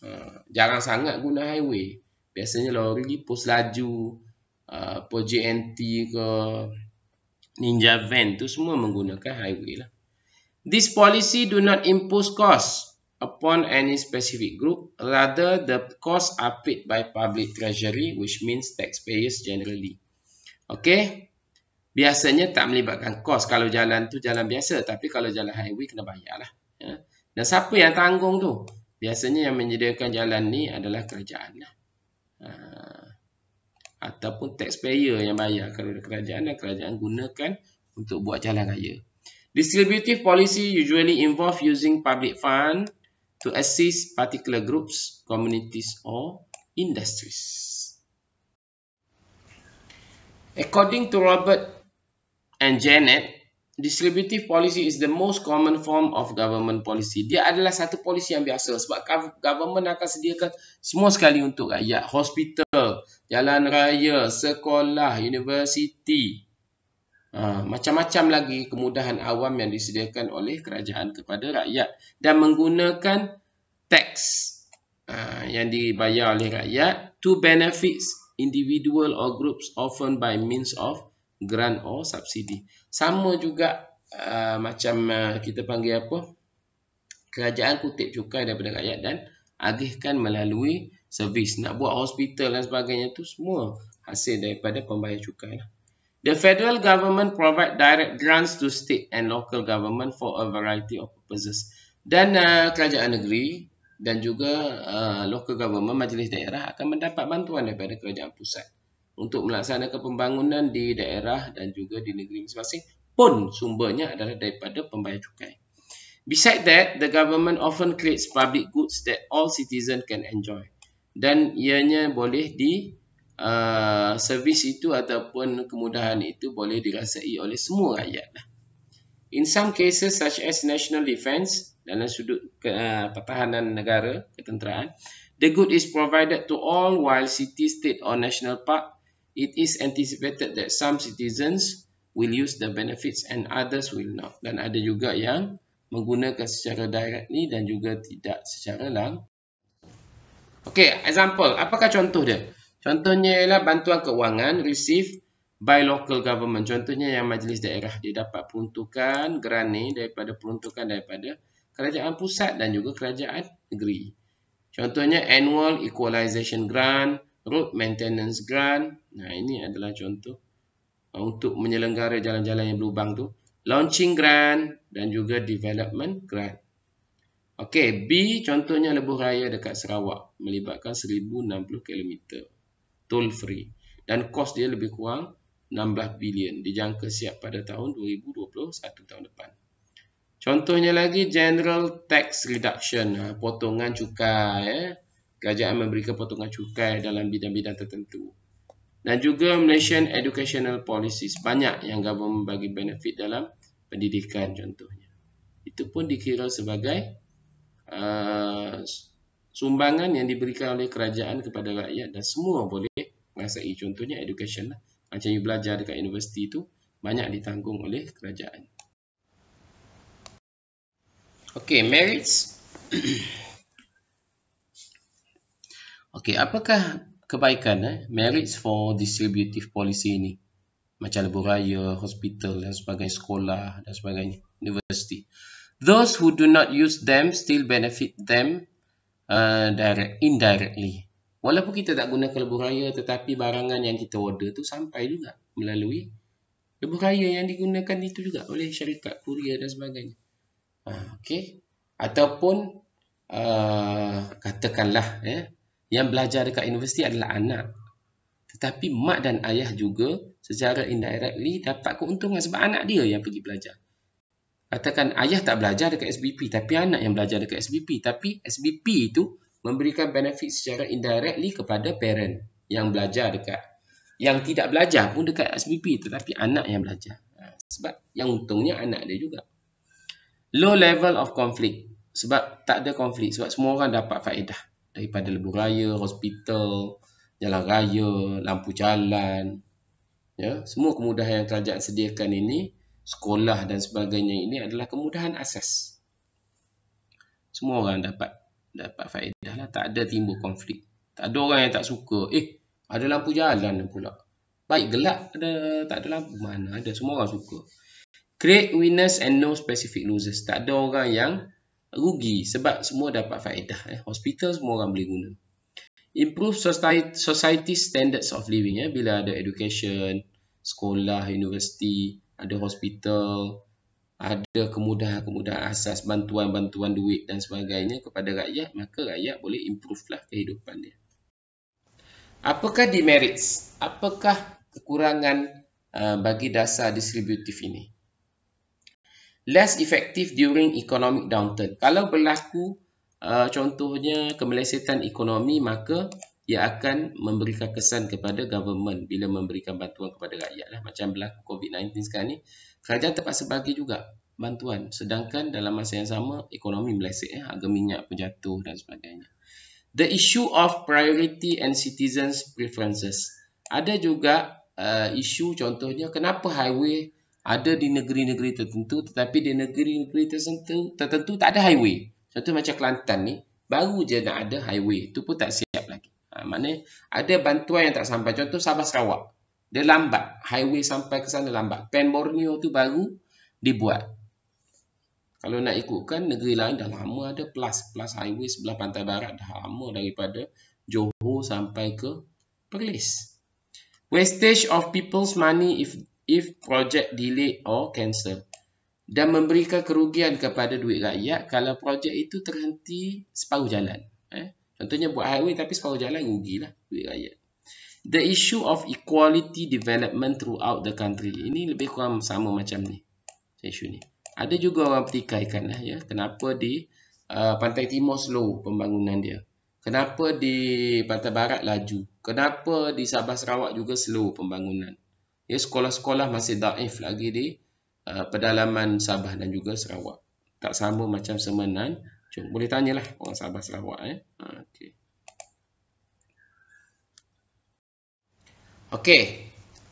uh, jarang sangat guna highway biasanya lori pos laju uh, pos JNT ke ninja van tu semua menggunakan highway lah this policy do not impose cost upon any specific group. Rather, the costs are paid by public treasury, which means taxpayers generally. Okay? Biasanya tak melibatkan kos kalau jalan tu jalan biasa. Tapi kalau jalan highway, kena bayarlah. Ya? Dan siapa yang tanggung tu? Biasanya yang menyediakan jalan ni adalah kerajaan. Lah. Ha. Ataupun taxpayer yang bayar kepada kerajaan dan kerajaan gunakan untuk buat jalan raya. Distributive policy usually involve using public fund to assist particular groups, communities or industries. According to Robert and Janet, distributive policy is the most common form of government policy. Dia adalah satu polisi yang biasa sebab government akan sediakan semua sekali untuk rakyat. Hospital, jalan raya, sekolah, university. Ha, macam-macam lagi kemudahan awam yang disediakan oleh kerajaan kepada rakyat dan menggunakan teks uh, ha, yang dibayar oleh rakyat to benefits individual or groups often by means of grant or subsidy. Sama juga uh, macam uh, kita panggil apa? Kerajaan kutip cukai daripada rakyat dan agihkan melalui servis. Nak buat hospital dan sebagainya tu semua hasil daripada pembayar cukai lah. The federal government provide direct grants to state and local government for a variety of purposes. Dan uh, kerajaan negeri dan juga uh, local government majlis daerah akan mendapat bantuan daripada kerajaan pusat untuk melaksanakan pembangunan di daerah dan juga di negeri masing-masing pun sumbernya adalah daripada pembayar cukai. Besides that, the government often creates public goods that all citizens can enjoy dan ianya boleh di uh, servis itu ataupun kemudahan itu boleh dirasai oleh semua rakyat. Lah. In some cases such as national defense dalam sudut ke, uh, pertahanan negara, ketenteraan, the good is provided to all while city, state or national park. It is anticipated that some citizens will use the benefits and others will not. Dan ada juga yang menggunakan secara direct ni dan juga tidak secara langsung. Okay, example. Apakah contoh dia? Contohnya ialah bantuan keuangan received by local government. Contohnya yang majlis daerah dia dapat peruntukan grani daripada peruntukan daripada kerajaan pusat dan juga kerajaan negeri. Contohnya annual equalization grant, road maintenance grant. Nah ini adalah contoh untuk menyelenggara jalan-jalan yang berlubang tu. Launching grant dan juga development grant. Okey, B contohnya lebuh raya dekat Sarawak melibatkan 1060 km toll free dan kos dia lebih kurang 16 bilion dijangka siap pada tahun 2021 tahun depan. Contohnya lagi general tax reduction ha, potongan cukai eh. kerajaan memberi potongan cukai dalam bidang-bidang tertentu. Dan juga Malaysian educational policies banyak yang government membagi benefit dalam pendidikan contohnya. Itu pun dikira sebagai uh, sumbangan yang diberikan oleh kerajaan kepada rakyat dan semua boleh merasai. Contohnya education lah. Macam you belajar dekat universiti tu, banyak ditanggung oleh kerajaan. Okay, merits. okay, apakah kebaikan eh? merits for distributive policy ini? Macam lebuh raya, hospital dan sebagainya, sekolah dan sebagainya, universiti. Those who do not use them still benefit them Eh, direct, indirectly. Walaupun kita tak guna lebuh raya tetapi barangan yang kita order tu sampai juga melalui lebuh raya yang digunakan itu juga oleh syarikat kurier dan sebagainya. Ha, okay. Ataupun uh, katakanlah ya, yang belajar dekat universiti adalah anak. Tetapi mak dan ayah juga secara indirectly dapat keuntungan sebab anak dia yang pergi belajar. Katakan ayah tak belajar dekat SBP tapi anak yang belajar dekat SBP tapi SBP itu memberikan benefit secara indirectly kepada parent yang belajar dekat yang tidak belajar pun dekat SBP tetapi anak yang belajar. Ha, sebab yang untungnya anak dia juga. Low level of conflict. Sebab tak ada konflik. Sebab semua orang dapat faedah. Daripada lebuh raya, hospital, jalan raya, lampu jalan. ya Semua kemudahan yang kerajaan sediakan ini sekolah dan sebagainya ini adalah kemudahan akses. Semua orang dapat dapat faedah lah. Tak ada timbul konflik. Tak ada orang yang tak suka. Eh, ada lampu jalan pula. Baik gelap ada tak ada lampu mana ada semua orang suka. Create winners and no specific losers. Tak ada orang yang rugi sebab semua dapat faedah. Eh. Hospital semua orang boleh guna. Improve society, society standards of living. Eh. Bila ada education, sekolah, universiti, ada hospital, ada kemudahan-kemudahan asas bantuan-bantuan duit dan sebagainya kepada rakyat, maka rakyat boleh improve lah kehidupan dia. Apakah demerits? Apakah kekurangan uh, bagi dasar distributif ini? Less effective during economic downturn. Kalau berlaku uh, contohnya kemelesetan ekonomi, maka ia akan memberikan kesan kepada government bila memberikan bantuan kepada rakyat. Lah. Macam berlaku COVID-19 sekarang ni, kerajaan terpaksa bagi juga bantuan. Sedangkan dalam masa yang sama, ekonomi meleset, eh, harga minyak pun jatuh dan sebagainya. The issue of priority and citizens' preferences. Ada juga uh, isu contohnya kenapa highway ada di negeri-negeri tertentu tetapi di negeri-negeri tertentu, tertentu tak ada highway. Contoh macam Kelantan ni, baru je nak ada highway. Itu pun tak siap. Maknanya ada bantuan yang tak sampai. Contoh Sabah Sarawak. Dia lambat. Highway sampai ke sana lambat. Pan Borneo tu baru dibuat. Kalau nak ikutkan negeri lain dah lama ada plus plus highway sebelah pantai barat dah lama daripada Johor sampai ke Perlis. Wastage of people's money if if project delay or cancel dan memberikan kerugian kepada duit rakyat kalau projek itu terhenti separuh jalan. Contohnya buat highway tapi separuh jalan rugilah duit rakyat. The issue of equality development throughout the country. Ini lebih kurang sama macam ni. Isu ni. Ada juga orang pertikaikan lah ya. Kenapa di uh, Pantai Timur slow pembangunan dia. Kenapa di Pantai Barat laju. Kenapa di Sabah Sarawak juga slow pembangunan. Ya sekolah-sekolah masih daif lagi di uh, pedalaman Sabah dan juga Sarawak. Tak sama macam Semenan Cuma, boleh tanyalah orang Sabah Sarawak eh. Ha, okey. Okey.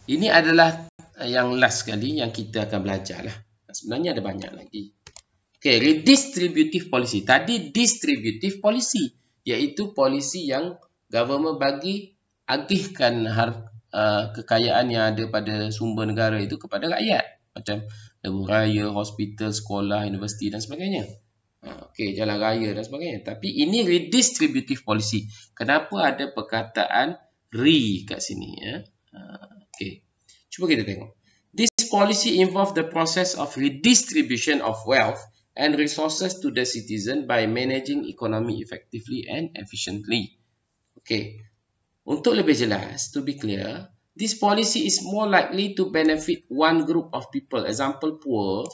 Ini adalah eh, yang last sekali yang kita akan belajar lah. Sebenarnya ada banyak lagi. Okey, redistributive policy. Tadi distributive policy iaitu polisi yang government bagi agihkan har, uh, kekayaan yang ada pada sumber negara itu kepada rakyat. Macam lebuh raya, hospital, sekolah, universiti dan sebagainya. Ha, okay, jalan raya dan sebagainya. Tapi ini redistributive policy. Kenapa ada perkataan re kat sini? Ya? Ha, Okey, cuba kita tengok. This policy involves the process of redistribution of wealth and resources to the citizen by managing economy effectively and efficiently. Okay, untuk lebih jelas, to be clear, this policy is more likely to benefit one group of people, example poor,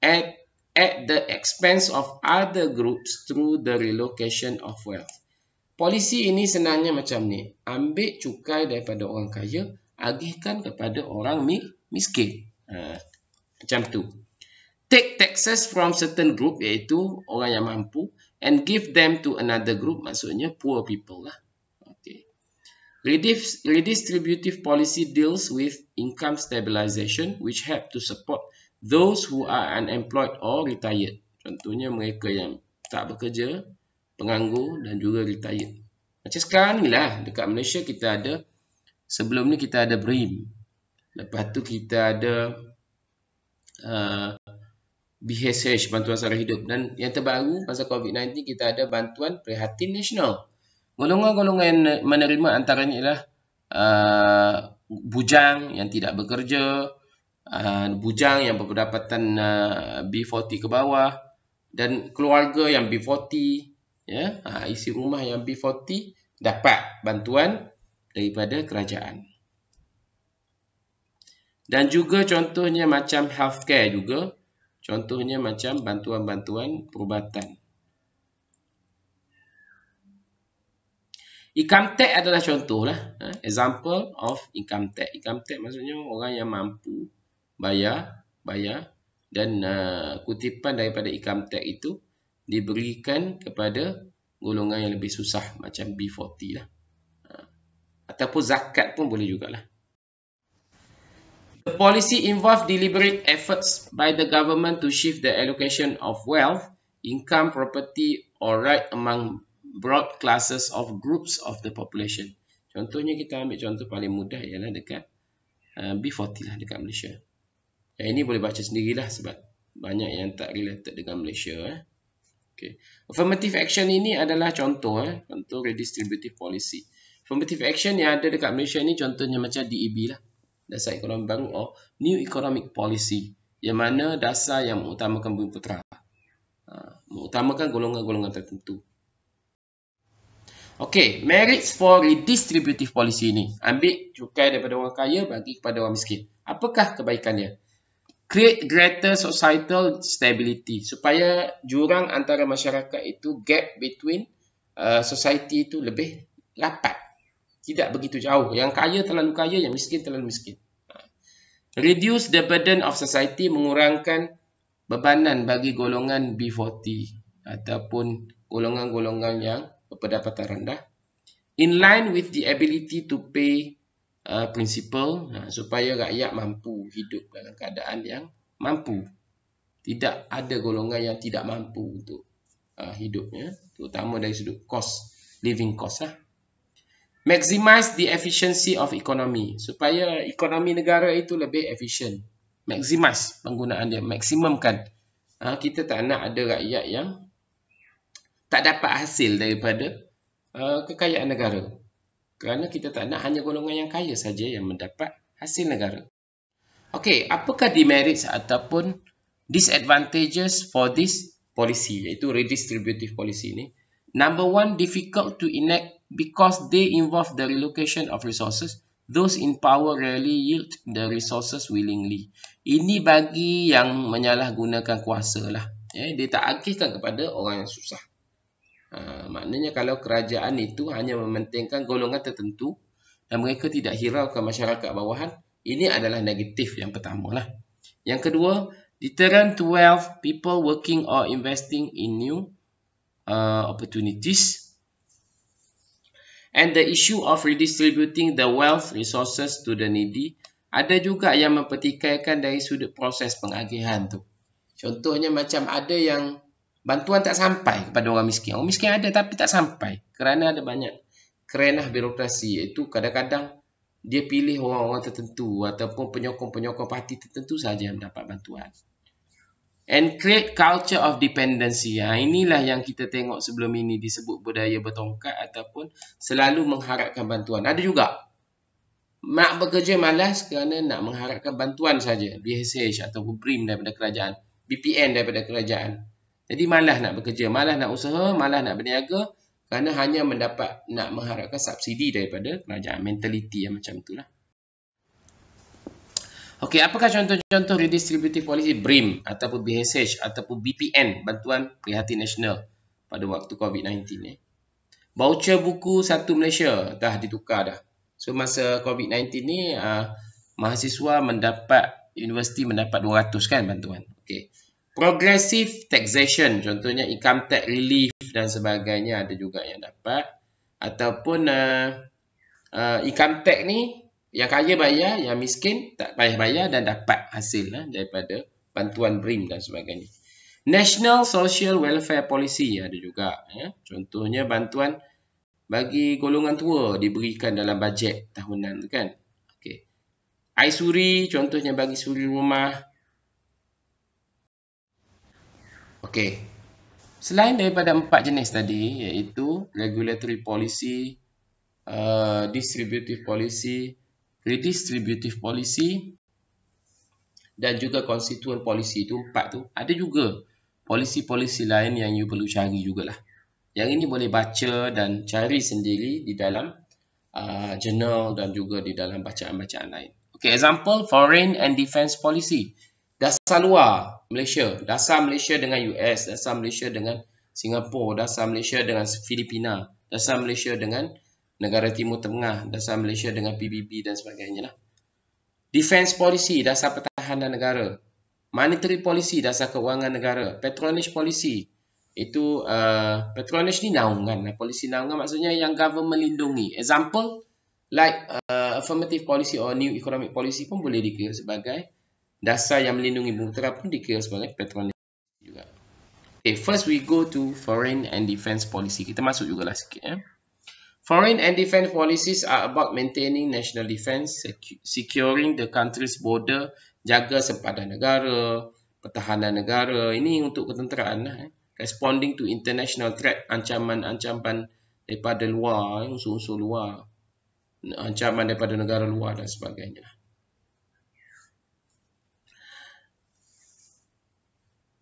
at at the expense of other groups through the relocation of wealth. Polisi ini senangnya macam ni. Ambil cukai daripada orang kaya, agihkan kepada orang mi miskin. Ha, macam tu. Take taxes from certain group iaitu orang yang mampu and give them to another group maksudnya poor people lah. Okay. Redis redistributive policy deals with income stabilization which help to support those who are unemployed or retired. Contohnya mereka yang tak bekerja, penganggur dan juga retired. Macam sekarang ni lah, dekat Malaysia kita ada, sebelum ni kita ada BRIM. Lepas tu kita ada uh, BHSH, Bantuan Sara Hidup. Dan yang terbaru, pasal COVID-19, kita ada Bantuan Prihatin Nasional. Golongan-golongan yang menerima antaranya ialah uh, bujang yang tidak bekerja, uh, bujang yang berpendapatan uh, ah, B40 ke bawah dan keluarga yang B40 ya yeah, uh, isi rumah yang B40 dapat bantuan daripada kerajaan dan juga contohnya macam healthcare juga contohnya macam bantuan-bantuan perubatan Income tax adalah contoh lah, eh, ha, example of income tax. Income tax maksudnya orang yang mampu bayar bayar dan uh, kutipan daripada ikam tag itu diberikan kepada golongan yang lebih susah macam B40 lah. Uh, ataupun zakat pun boleh jugalah. The policy involved deliberate efforts by the government to shift the allocation of wealth, income, property or right among broad classes of groups of the population. Contohnya kita ambil contoh paling mudah ialah dekat uh, B40 lah dekat Malaysia. Yang ini boleh baca sendirilah sebab banyak yang tak related dengan Malaysia. Eh. Okay. Affirmative action ini adalah contoh. Eh. Contoh redistributive policy. Affirmative action yang ada dekat Malaysia ni contohnya macam DEB lah. Dasar ekonomi baru. Or new economic policy. Yang mana dasar yang mengutamakan bumi putera. Ha, mengutamakan golongan-golongan tertentu. Okay, merits for redistributive policy ni. Ambil cukai daripada orang kaya bagi kepada orang miskin. Apakah kebaikannya? create greater societal stability supaya jurang antara masyarakat itu gap between uh, society itu lebih rapat tidak begitu jauh yang kaya terlalu kaya yang miskin terlalu miskin reduce the burden of society mengurangkan bebanan bagi golongan B40 ataupun golongan-golongan yang berpendapatan rendah in line with the ability to pay uh, principle uh, supaya rakyat mampu hidup dalam keadaan yang mampu. Tidak ada golongan yang tidak mampu untuk uh, hidupnya, terutama dari sudut cost, living cost lah. Maximize the efficiency of economy supaya ekonomi negara itu lebih efisien. Maximize penggunaan dia, maksimumkan. Uh, kita tak nak ada rakyat yang tak dapat hasil daripada uh, kekayaan negara kerana kita tak nak hanya golongan yang kaya saja yang mendapat hasil negara. Okey, apakah demerits ataupun disadvantages for this policy iaitu redistributive policy ni? Number one, difficult to enact because they involve the relocation of resources. Those in power rarely yield the resources willingly. Ini bagi yang menyalahgunakan kuasa lah. Eh, dia tak akhirkan kepada orang yang susah. Ha, maknanya kalau kerajaan itu hanya mementingkan golongan tertentu dan mereka tidak hiraukan masyarakat bawahan, ini adalah negatif yang pertama lah. Yang kedua, deterrent wealth people working or investing in new uh, opportunities. And the issue of redistributing the wealth resources to the needy. Ada juga yang mempertikaikan dari sudut proses pengagihan tu. Contohnya macam ada yang bantuan tak sampai kepada orang miskin. Orang miskin ada tapi tak sampai kerana ada banyak kerenah birokrasi itu kadang-kadang dia pilih orang-orang tertentu ataupun penyokong-penyokong parti tertentu saja yang mendapat bantuan. And create culture of dependency. Ha, inilah yang kita tengok sebelum ini disebut budaya bertongkat ataupun selalu mengharapkan bantuan. Ada juga mak bekerja malas kerana nak mengharapkan bantuan saja. BSH ataupun BRIM daripada kerajaan. BPN daripada kerajaan. Jadi malas nak bekerja, malas nak usaha, malas nak berniaga kerana hanya mendapat nak mengharapkan subsidi daripada kerajaan. Mentaliti yang macam itulah. Okey, apakah contoh-contoh redistributive policy BRIM ataupun BHS ataupun BPN, Bantuan Prihatin Nasional pada waktu COVID-19 ni? Eh? Voucher buku satu Malaysia dah ditukar dah. So masa COVID-19 ni uh, mahasiswa mendapat universiti mendapat 200 kan bantuan. Okey. Progressive taxation, contohnya income tax relief dan sebagainya ada juga yang dapat. Ataupun uh, uh, income tax ni yang kaya bayar, yang miskin tak payah bayar dan dapat hasil uh, daripada bantuan BRIM dan sebagainya. National Social Welfare Policy ada juga. Ya. Contohnya bantuan bagi golongan tua diberikan dalam bajet tahunan kan. Okay. Aisuri contohnya bagi suri rumah. Okey. Selain daripada empat jenis tadi iaitu regulatory policy, uh, distributive policy, redistributive policy dan juga constituent policy itu empat tu ada juga polisi-polisi lain yang you perlu cari jugalah. Yang ini boleh baca dan cari sendiri di dalam uh, journal dan juga di dalam bacaan-bacaan lain. Okay, example, foreign and defense policy dasar luar Malaysia, dasar Malaysia dengan US, dasar Malaysia dengan Singapura, dasar Malaysia dengan Filipina, dasar Malaysia dengan negara timur tengah, dasar Malaysia dengan PBB dan sebagainya lah. Defense policy, dasar pertahanan negara. Monetary policy, dasar kewangan negara. Patronage policy, itu uh, patronage ni naungan. Lah. Polisi naungan maksudnya yang government melindungi. Example, like uh, affirmative policy or new economic policy pun boleh dikira sebagai dasar yang melindungi bumiputera pun dikira sebagai Petronas juga. Okay, first we go to foreign and defense policy. Kita masuk juga lah sikit. Eh. Foreign and defense policies are about maintaining national defense, securing the country's border, jaga sempadan negara, pertahanan negara. Ini untuk ketenteraan. Lah, eh. Responding to international threat, ancaman-ancaman daripada luar, eh, unsur-unsur luar, ancaman daripada negara luar dan sebagainya.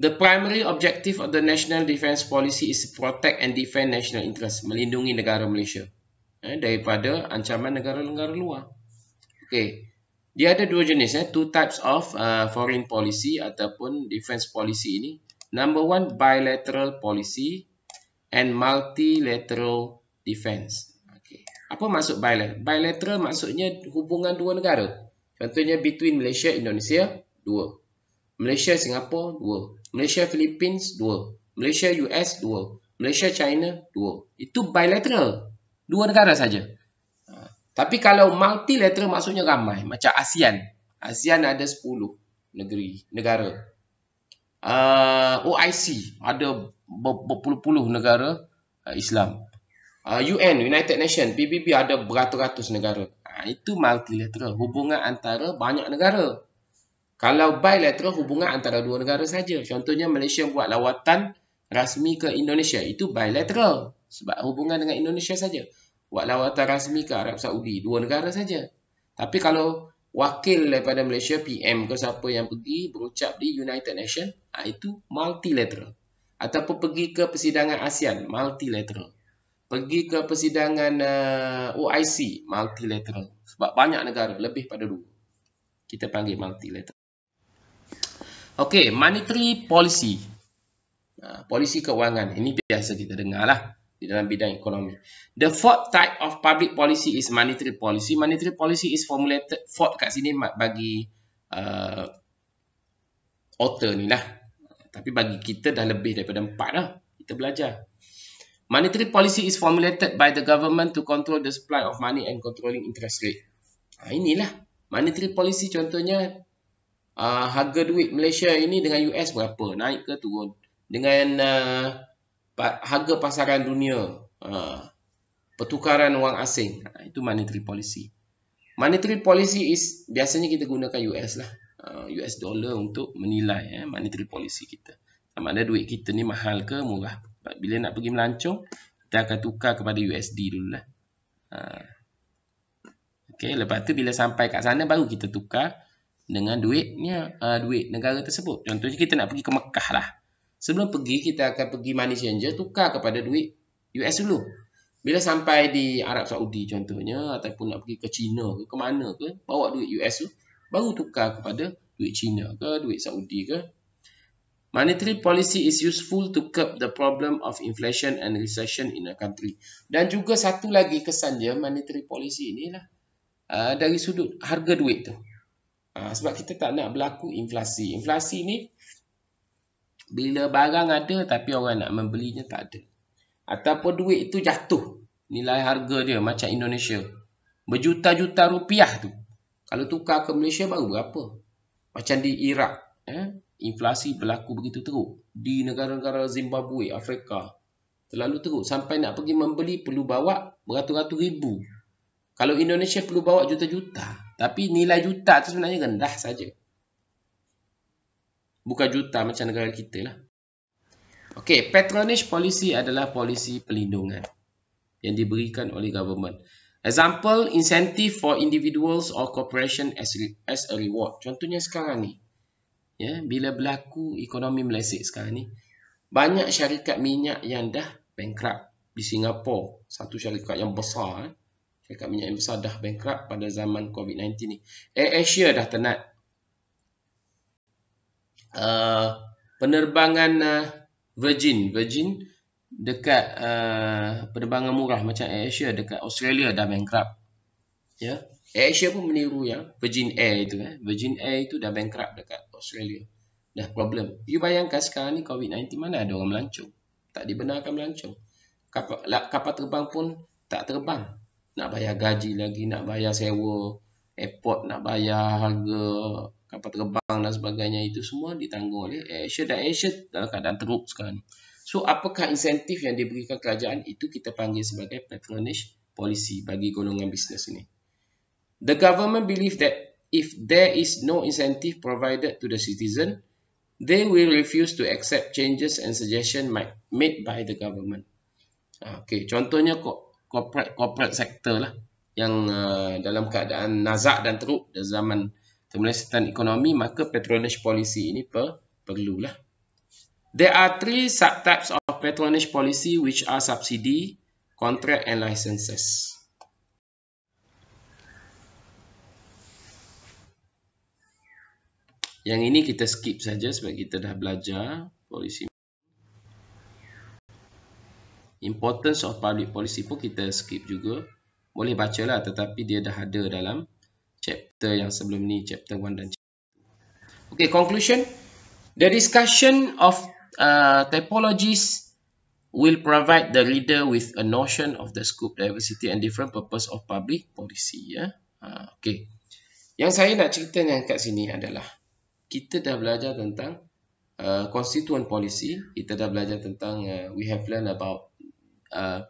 The primary objective of the national defence policy is to protect and defend national interest, melindungi negara Malaysia eh, daripada ancaman negara-negara luar. Okay, dia ada dua jenis, eh, two types of uh, foreign policy ataupun defence policy ini. Number one, bilateral policy and multilateral defence. Okay, apa maksud bilateral? Bilateral maksudnya hubungan dua negara. Contohnya between Malaysia Indonesia dua, Malaysia Singapura dua. Malaysia Philippines dua Malaysia US dua Malaysia China dua itu bilateral dua negara saja ha. tapi kalau multilateral maksudnya ramai macam ASEAN ASEAN ada 10 negeri negara uh, ha. OIC ada berpuluh-puluh negara uh, Islam uh, UN United Nation PBB ada beratus-ratus negara uh, itu multilateral hubungan antara banyak negara kalau bilateral hubungan antara dua negara saja. Contohnya Malaysia buat lawatan rasmi ke Indonesia, itu bilateral sebab hubungan dengan Indonesia saja. Buat lawatan rasmi ke Arab Saudi, dua negara saja. Tapi kalau wakil daripada Malaysia PM ke siapa yang pergi berucap di United Nations, ah, itu multilateral. Ataupun pergi ke persidangan ASEAN, multilateral. Pergi ke persidangan uh, eh, OIC, multilateral. Sebab banyak negara, lebih pada dua. Kita panggil multilateral. Okey, monetary policy. Ha, polisi kewangan. Ini biasa kita dengar lah di dalam bidang ekonomi. The fourth type of public policy is monetary policy. Monetary policy is formulated fourth kat sini bagi uh, author ni lah. Tapi bagi kita dah lebih daripada empat lah. Kita belajar. Monetary policy is formulated by the government to control the supply of money and controlling interest rate. Uh, inilah. Monetary policy contohnya uh, harga duit Malaysia ini dengan US berapa? Naik ke turun? Dengan uh, harga pasaran dunia, uh, pertukaran wang asing, itu monetary policy. Monetary policy is biasanya kita gunakan US lah. Uh, US dollar untuk menilai eh, monetary policy kita. Sama ada duit kita ni mahal ke murah. Bila nak pergi melancong, kita akan tukar kepada USD dulu lah. Uh, okay, lepas tu bila sampai kat sana baru kita tukar dengan duitnya uh, duit negara tersebut. Contohnya kita nak pergi ke Mekah lah. Sebelum pergi kita akan pergi money changer tukar kepada duit US dulu. Bila sampai di Arab Saudi contohnya ataupun nak pergi ke China ke ke mana ke bawa duit US tu baru tukar kepada duit China ke duit Saudi ke. Monetary policy is useful to curb the problem of inflation and recession in a country. Dan juga satu lagi kesan dia monetary policy inilah uh, dari sudut harga duit tu. Ah, sebab kita tak nak berlaku inflasi. Inflasi ni bila barang ada tapi orang nak membelinya tak ada. Ataupun duit itu jatuh nilai harga dia macam Indonesia. Berjuta-juta rupiah tu. Kalau tukar ke Malaysia baru berapa? Macam di Iraq. Eh? Inflasi berlaku begitu teruk. Di negara-negara Zimbabwe, Afrika. Terlalu teruk. Sampai nak pergi membeli perlu bawa beratus-ratus ribu. Kalau Indonesia perlu bawa juta-juta. Tapi nilai juta tu sebenarnya rendah saja. Bukan juta macam negara kita lah. Okey, patronage policy adalah polisi pelindungan yang diberikan oleh government. Example, incentive for individuals or corporation as, re- as a reward. Contohnya sekarang ni. Ya, bila berlaku ekonomi meleset sekarang ni, banyak syarikat minyak yang dah bankrupt di Singapura. Satu syarikat yang besar. Eh syarikat minyak yang besar dah bankrupt pada zaman COVID-19 ni. Air Asia dah tenat. Uh, penerbangan uh, Virgin, Virgin dekat uh, penerbangan murah macam Air Asia dekat Australia dah bankrupt. Ya. Yeah. Air Asia pun meniru ya, Virgin Air itu eh. Virgin Air itu dah bankrupt dekat Australia. Dah problem. You bayangkan sekarang ni COVID-19 mana ada orang melancong. Tak dibenarkan melancong. Kapal, kapal terbang pun tak terbang nak bayar gaji lagi, nak bayar sewa airport, nak bayar harga kapal terbang dan sebagainya itu semua ditanggung oleh Asia dan Asia dalam keadaan teruk sekarang ni. So apakah insentif yang diberikan kerajaan itu kita panggil sebagai patronage policy bagi golongan bisnes ini. The government believe that if there is no incentive provided to the citizen, they will refuse to accept changes and suggestion made by the government. Ah, okay, contohnya kok corporate corporate sektor lah yang uh, dalam keadaan nazak dan teruk dalam zaman kemelesetan ekonomi maka patronage policy ini per perlu lah. there are three subtypes of patronage policy which are subsidy contract and licenses Yang ini kita skip saja sebab kita dah belajar polisi importance of public policy pun kita skip juga. Boleh baca lah tetapi dia dah ada dalam chapter yang sebelum ni, chapter 1 dan chapter 2. Okay, conclusion. The discussion of uh, typologies will provide the reader with a notion of the scope, diversity and different purpose of public policy. Ya. Uh, okay. Yang saya nak cerita yang kat sini adalah kita dah belajar tentang uh, constituent policy, kita dah belajar tentang uh, we have learned about Uh,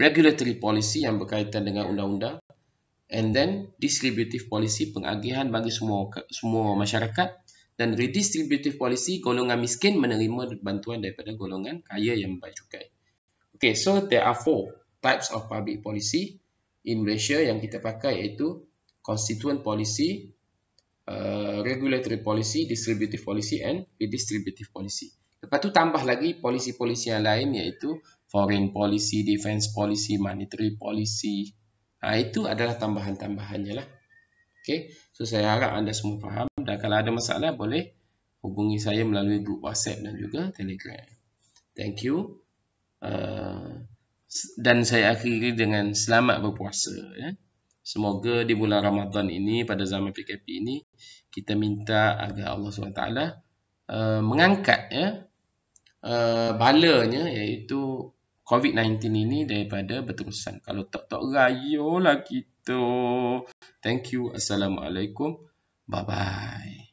regulatory policy yang berkaitan dengan undang-undang and then distributive policy pengagihan bagi semua semua masyarakat dan redistributive policy golongan miskin menerima bantuan daripada golongan kaya yang membayar cukai. Okay, so there are four types of public policy in Malaysia yang kita pakai iaitu constituent policy, uh, regulatory policy, distributive policy and redistributive policy. Lepas tu tambah lagi polisi-polisi yang lain iaitu foreign policy, defense policy, monetary policy. Ha, itu adalah tambahan-tambahannya lah. Okay. So, saya harap anda semua faham. Dan kalau ada masalah, boleh hubungi saya melalui grup WhatsApp dan juga Telegram. Thank you. Uh, dan saya akhiri dengan selamat berpuasa. Ya. Semoga di bulan Ramadan ini, pada zaman PKP ini, kita minta agar Allah SWT uh, mengangkat ya, uh, balanya, iaitu COVID-19 ini daripada berterusan. Kalau tak, tak raya lah kita. Thank you. Assalamualaikum. Bye-bye.